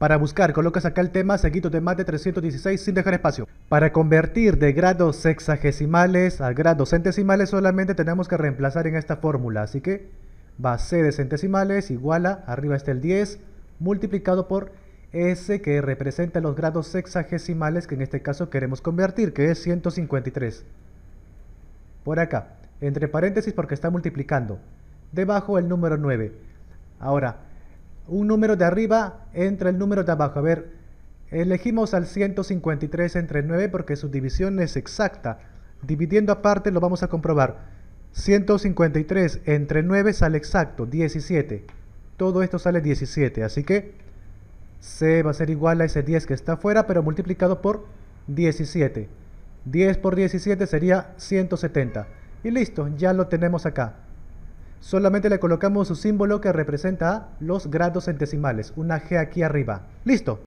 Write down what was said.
Para buscar, colocas acá el tema, seguido de más de 316 sin dejar espacio. Para convertir de grados sexagesimales a grados centesimales solamente tenemos que reemplazar en esta fórmula. Así que base de centesimales igual a, arriba está el 10, multiplicado por S que representa los grados sexagesimales que en este caso queremos convertir, que es 153. Por acá, entre paréntesis porque está multiplicando. Debajo el número 9. Ahora, un número de arriba entre el número de abajo. A ver, elegimos al 153 entre 9 porque su división es exacta. Dividiendo aparte lo vamos a comprobar. 153 entre 9 sale exacto, 17. Todo esto sale 17, así que C va a ser igual a ese 10 que está afuera, pero multiplicado por 17. 10 por 17 sería 170. Y listo, ya lo tenemos acá. Solamente le colocamos un símbolo que representa los grados centesimales, una G aquí arriba. ¡Listo!